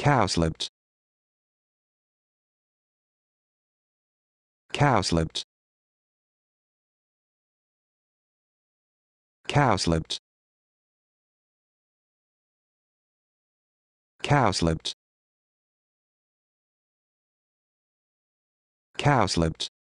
cowslips cowslips cowslips cowslips cowslips